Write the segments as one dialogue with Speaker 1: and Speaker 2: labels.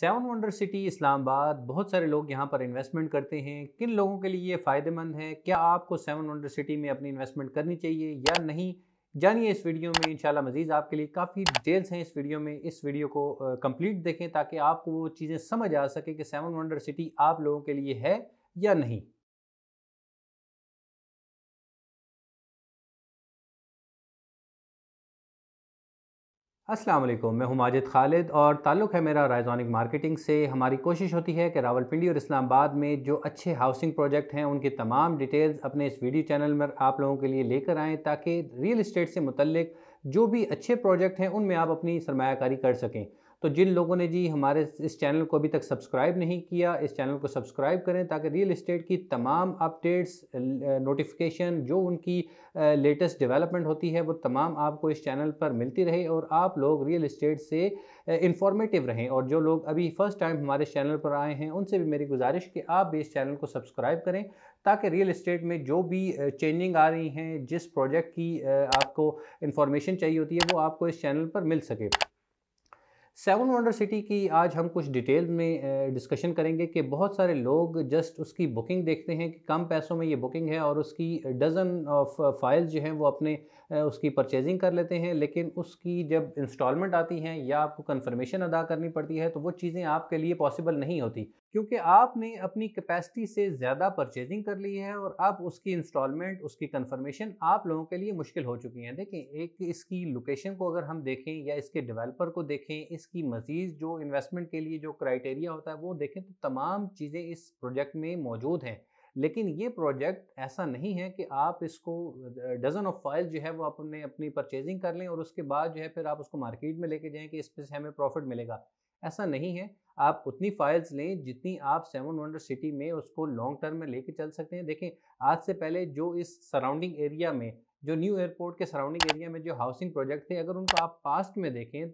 Speaker 1: seven wonder city Islamabad बहुत सारे लोग यहाँ पर इन्वेस्टमेंट करते हैं किन लोगों के लिए ये फ़ायदेमंद है क्या आपको सेवन वंडर सिटी में अपनी इन्वेस्टमेंट करनी चाहिए या नहीं जानिए इस वीडियो में इंशाल्लाह मजीद आपके लिए काफ़ी डिटेल्स हैं इस वीडियो में इस वीडियो को कंप्लीट देखें ताकि आपको वो चीज़ें समझ आ सके कि सेवन वंडर सिटी आप लोगों के लिए है या नहीं अस्सलाम वालेकुम मैं हूं माजिद खालिद और ताल्लुक़ है मेरा राइजोनिक मार्केटिंग से हमारी कोशिश होती है कि रावलपिंडी और इस्लामाबाद में जो अच्छे हाउसिंग प्रोजेक्ट हैं उनकी तमाम डिटेल्स अपने इस वीडियो चैनल में आप लोगों के लिए लेकर आएँ ताकि रियल इस्टेट से मुतल जो भी अच्छे प्रोजेक्ट हैं उनमें आप अपनी सरमाकारी कर सकें तो जिन लोगों ने जी हमारे इस चैनल को अभी तक सब्सक्राइब नहीं किया इस चैनल को सब्सक्राइब करें ताकि रियल इस्टेट की तमाम अपडेट्स नोटिफिकेशन जो उनकी लेटेस्ट डेवलपमेंट होती है वो तमाम आपको इस चैनल पर मिलती रहे और आप लोग रियल इस्टेट से इंफॉर्मेटिव रहें और जो लोग अभी फ़र्स्ट टाइम हमारे चैनल पर आए हैं उनसे भी मेरी गुजारिश कि आप भी इस चैनल को सब्सक्राइब करें ताकि रियल इस्टेट में जो भी चेंजिंग आ रही हैं जिस प्रोजेक्ट की आपको इन्फॉर्मेशन चाहिए होती है वो आपको इस चैनल पर मिल सके सेवन वंडर सिटी की आज हम कुछ डिटेल में डिस्कशन करेंगे कि बहुत सारे लोग जस्ट उसकी बुकिंग देखते हैं कि कम पैसों में ये बुकिंग है और उसकी डज़न ऑफ फाइल्स जो हैं वो अपने उसकी परचेजिंग कर लेते हैं लेकिन उसकी जब इंस्टॉलमेंट आती हैं या आपको कन्फर्मेशन अदा करनी पड़ती है तो वो चीज़ें आपके लिए पॉसिबल नहीं होती क्योंकि आपने अपनी कैपेसिटी से ज़्यादा परचेजिंग कर ली है और अब उसकी इंस्टॉलमेंट उसकी कंफर्मेशन आप लोगों के लिए मुश्किल हो चुकी है देखें एक इसकी लोकेशन को अगर हम देखें या इसके डेवलपर को देखें इसकी मजीद जो इन्वेस्टमेंट के लिए जो क्राइटेरिया होता है वो देखें तो तमाम चीज़ें इस प्रोजेक्ट में मौजूद हैं लेकिन ये प्रोजेक्ट ऐसा नहीं है कि आप इसको डजन ऑफ फाइल जो है वो अपने अपनी परचेजिंग कर लें और उसके बाद जो है फिर आप उसको मार्केट में लेके जाएं कि इस पर हमें प्रॉफिट मिलेगा ऐसा नहीं है आप उतनी फाइल्स लें जितनी आप सेवन वंडर सिटी में उसको लॉन्ग टर्म में लेके चल सकते हैं देखें आज से पहले जो इस सराउंडिंग एरिया में जो न्यू एयरपोर्ट के सराउंडिंग एरिया में जो हाउसिंग प्रोजेक्ट थे अगर उनको आप पास्ट में देखें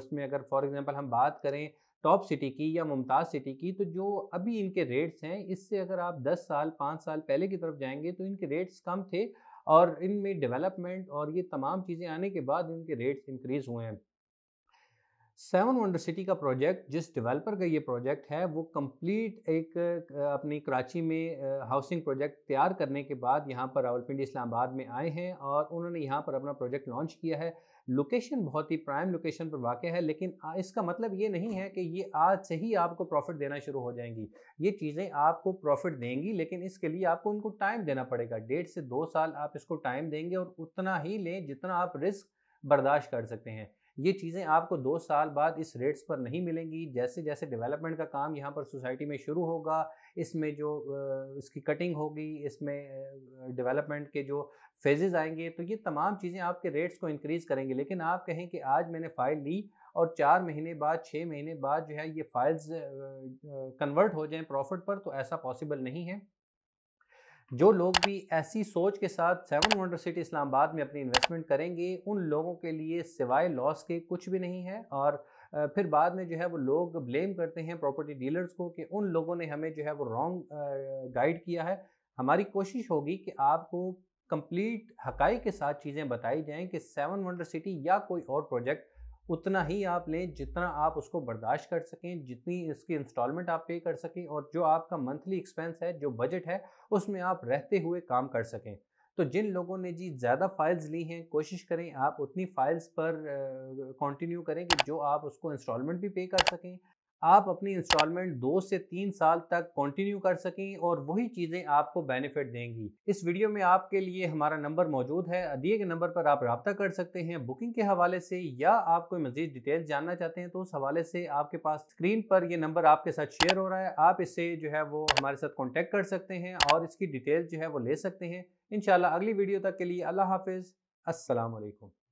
Speaker 1: उसमें अगर फॉर एग्जांपल हम बात करें टॉप सिटी की या मुमताज़ सिटी की तो जो अभी इनके रेट्स हैं इससे अगर आप 10 साल 5 साल पहले की तरफ जाएंगे तो इनके रेट्स कम थे और इनमें डेवलपमेंट और ये तमाम चीज़ें आने के बाद इनके रेट्स इंक्रीज़ हुए हैं सेवन वंडर सिटी का प्रोजेक्ट जिस डेवलपर का ये प्रोजेक्ट है वो कंप्लीट एक अपनी कराची में हाउसिंग प्रोजेक्ट तैयार करने के बाद यहाँ पर रावलपिंडी इस्लामाबाद में आए हैं और उन्होंने यहाँ पर अपना प्रोजेक्ट लॉन्च किया है लोकेशन बहुत ही प्राइम लोकेशन पर वाक़ है लेकिन इसका मतलब ये नहीं है कि ये आज से ही आपको प्रॉफिट देना शुरू हो जाएंगी ये चीज़ें आपको प्रॉफिट देंगी लेकिन इसके लिए आपको उनको टाइम देना पड़ेगा डेढ़ से दो साल आप इसको टाइम देंगे और उतना ही लें जितना आप रिस्क बर्दाश्त कर सकते हैं ये चीज़ें आपको दो साल बाद इस रेट्स पर नहीं मिलेंगी जैसे जैसे डेवलपमेंट का काम यहाँ पर सोसाइटी में शुरू होगा इसमें जो इसकी कटिंग होगी इसमें डेवलपमेंट के जो फेजेज़ आएंगे तो ये तमाम चीज़ें आपके रेट्स को इंक्रीज़ करेंगे लेकिन आप कहें कि आज मैंने फ़ाइल ली और चार महीने बाद छः महीने बाद जो है ये फाइल्स कन्वर्ट हो जाएं प्रॉफिट पर तो ऐसा पॉसिबल नहीं है जो लोग भी ऐसी सोच के साथ सेवन वंडर सिटी इस्लामाबाद में अपनी इन्वेस्टमेंट करेंगे उन लोगों के लिए सिवाय लॉस के कुछ भी नहीं है और फिर बाद में जो है वो लोग ब्लेम करते हैं प्रॉपर्टी डीलर्स को कि उन लोगों ने हमें जो है वो रॉन्ग गाइड किया है हमारी कोशिश होगी कि आपको कंप्लीट हकाई के साथ चीज़ें बताई जाएं कि सेवन वंडर सिटी या कोई और प्रोजेक्ट उतना ही आप लें जितना आप उसको बर्दाश्त कर सकें जितनी इसकी इंस्टॉलमेंट आप पे कर सकें और जो आपका मंथली एक्सपेंस है जो बजट है उसमें आप रहते हुए काम कर सकें तो जिन लोगों ने जी ज़्यादा फाइल्स ली हैं कोशिश करें आप उतनी फाइल्स पर कंटिन्यू करें कि जो आप उसको इंस्टॉलमेंट भी पे कर सकें आप अपनी इंस्टॉलमेंट दो से तीन साल तक कंटिन्यू कर सकें और वही चीज़ें आपको बेनिफिट देंगी इस वीडियो में आपके लिए हमारा नंबर मौजूद है दिए गए नंबर पर आप रबता कर सकते हैं बुकिंग के हवाले से या आप कोई मजीद डिटेल जानना चाहते हैं तो उस हवाले से आपके पास स्क्रीन पर यह नंबर आपके साथ शेयर हो रहा है आप इससे जो है वो हमारे साथ कॉन्टैक्ट कर सकते हैं और इसकी डिटेल जो है वो ले सकते हैं इन अगली वीडियो तक के लिए अल्लाह हाफिज़ असलकम